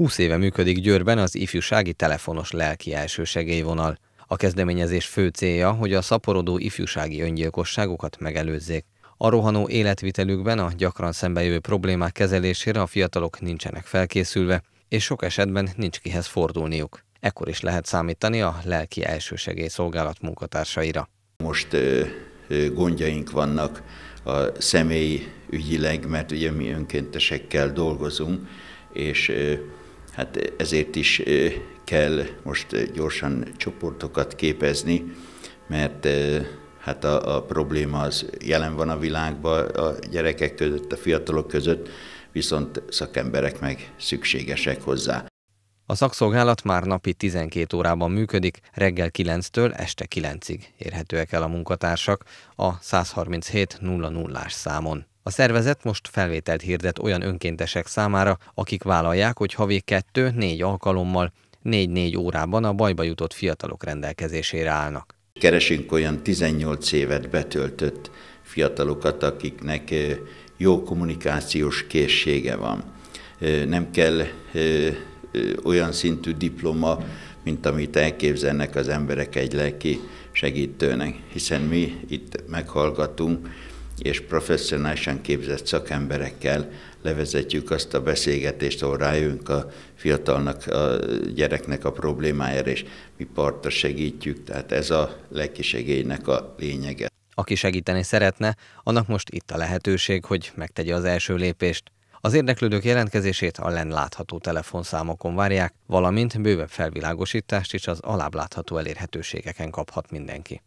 20 éve működik Győrben az ifjúsági telefonos lelki elsősegélyvonal. A kezdeményezés fő célja, hogy a szaporodó ifjúsági öngyilkosságokat megelőzzék. A rohanó életvitelükben a gyakran szembejövő problémák kezelésére a fiatalok nincsenek felkészülve, és sok esetben nincs kihez fordulniuk. Ekkor is lehet számítani a lelki szolgálat munkatársaira. Most gondjaink vannak a személy ügyileg, mert ugye mi önkéntesekkel dolgozunk, és Hát ezért is kell most gyorsan csoportokat képezni, mert hát a, a probléma az jelen van a világban a gyerekek között, a fiatalok között, viszont szakemberek meg szükségesek hozzá. A szakszolgálat már napi 12 órában működik, reggel 9-től este 9-ig érhetőek el a munkatársak a 137 00-ás számon. A szervezet most felvételt hirdet olyan önkéntesek számára, akik vállalják, hogy havi kettő-négy alkalommal, négy-négy órában a bajba jutott fiatalok rendelkezésére állnak. Keresünk olyan 18 évet betöltött fiatalokat, akiknek jó kommunikációs készsége van. Nem kell olyan szintű diploma, mint amit elképzelnek az emberek egy lelki segítőnek, hiszen mi itt meghallgatunk, és professzionálisan képzett szakemberekkel levezetjük azt a beszélgetést, ahol rájönk a fiatalnak, a gyereknek a problémájára, és mi partra segítjük, tehát ez a lelkisegélynek a lényege. Aki segíteni szeretne, annak most itt a lehetőség, hogy megtegye az első lépést. Az érdeklődők jelentkezését a len látható telefonszámokon várják, valamint bővebb felvilágosítást is az alább látható elérhetőségeken kaphat mindenki.